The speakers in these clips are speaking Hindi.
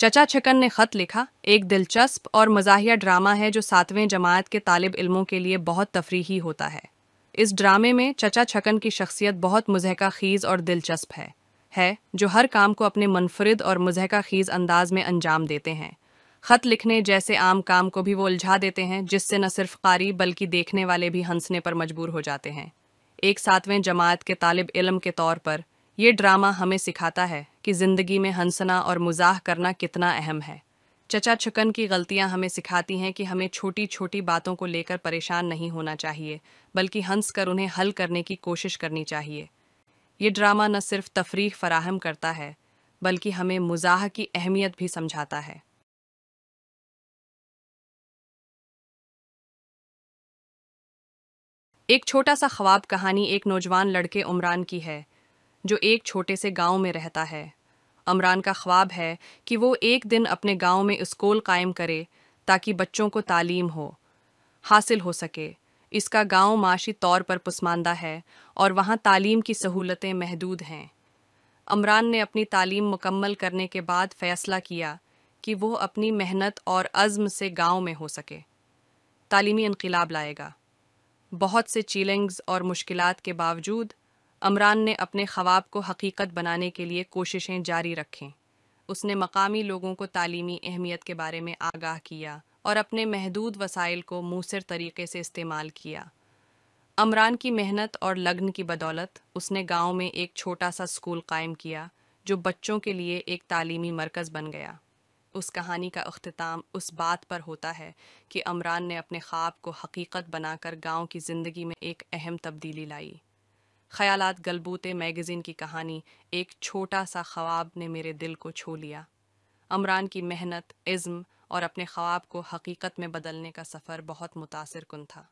चचा छकन ने खत लिखा एक दिलचस्प और मजाहिया ड्रामा है जो सातवें जमात के तालब इल्मों के लिए बहुत तफरीही होता है इस ड्रामे में चचा छकन की शख्सियत बहुत मुजहका खीज़ और दिलचस्प है है जो हर काम को अपने मुनफरद और मुजहका खीज़ अंदाज में अंजाम देते हैं खत लिखने जैसे आम काम को भी वो उलझा देते हैं जिससे न सिर्फ कारी बल्कि देखने वाले भी हंसने पर मजबूर हो जाते हैं एक सातवें जमात के तालब इलम के तौर पर यह ड्रामा हमें सिखाता है कि ज़िंदगी में हंसना और मज़ाह करना कितना अहम है चचा छुकन की गलतियां हमें सिखाती हैं कि हमें छोटी छोटी बातों को लेकर परेशान नहीं होना चाहिए बल्कि हंस कर उन्हें हल करने की कोशिश करनी चाहिए ये ड्रामा न सिर्फ तफरी फराहम करता है बल्कि हमें मुजाह की अहमियत भी समझाता है एक छोटा सा ख्वाब कहानी एक नौजवान लड़के उमरान की है जो एक छोटे से गांव में रहता है अमरान का ख्वाब है कि वो एक दिन अपने गांव में स्कूल कायम करे ताकि बच्चों को तालीम हो हासिल हो सके इसका गांव माशी तौर पर पसमानदा है और वहाँ तालीम की सहूलतें महदूद हैं अमरान ने अपनी तालीम मुकम्मल करने के बाद फ़ैसला किया कि वो अपनी मेहनत और अज़म से गांव में हो सके तालीमी इनकलाब लाएगा बहुत से चीलेंग्स और मुश्किलात के बावजूद अमरान ने अपने ख्वाब को हकीकत बनाने के लिए कोशिशें जारी रखें उसने मकामी लोगों को तालीमी अहमियत के बारे में आगाह किया और अपने महदूद वसाइल को मूसर तरीके से इस्तेमाल किया अमरान की मेहनत और लग्न की बदौलत उसने गांव में एक छोटा सा स्कूल कायम किया जो बच्चों के लिए एक तालीमी मरकज़ बन गया उस कहानी का अख्ताम उस बात पर होता है कि अमरान ने अपने ख्वाब को हकीकत बनाकर गांव की ज़िंदगी में एक अहम तब्दीली लाई ख्यालात गलबूते मैगज़ीन की कहानी एक छोटा सा ख्वाब ने मेरे दिल को छू लिया अमरान की मेहनत इज़्म और अपने ख्वाब को हकीकत में बदलने का सफ़र बहुत मुतासर कन था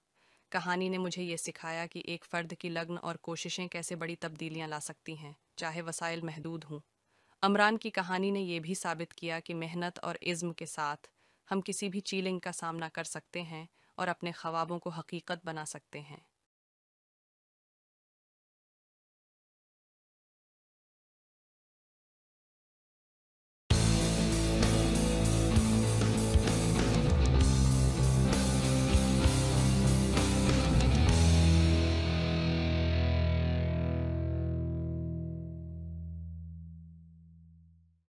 कहानी ने मुझे ये सिखाया कि एक फ़र्द की लग्न और कोशिशें कैसे बड़ी तब्दीलियाँ ला सकती हैं चाहे वसाइल महदूद हों अमरान की कहानी ने यह भी साबित किया कि मेहनत और इज़्म के साथ हम किसी भी चीलिंग का सामना कर सकते हैं और अपने ख्वाबों को हकीकत बना सकते हैं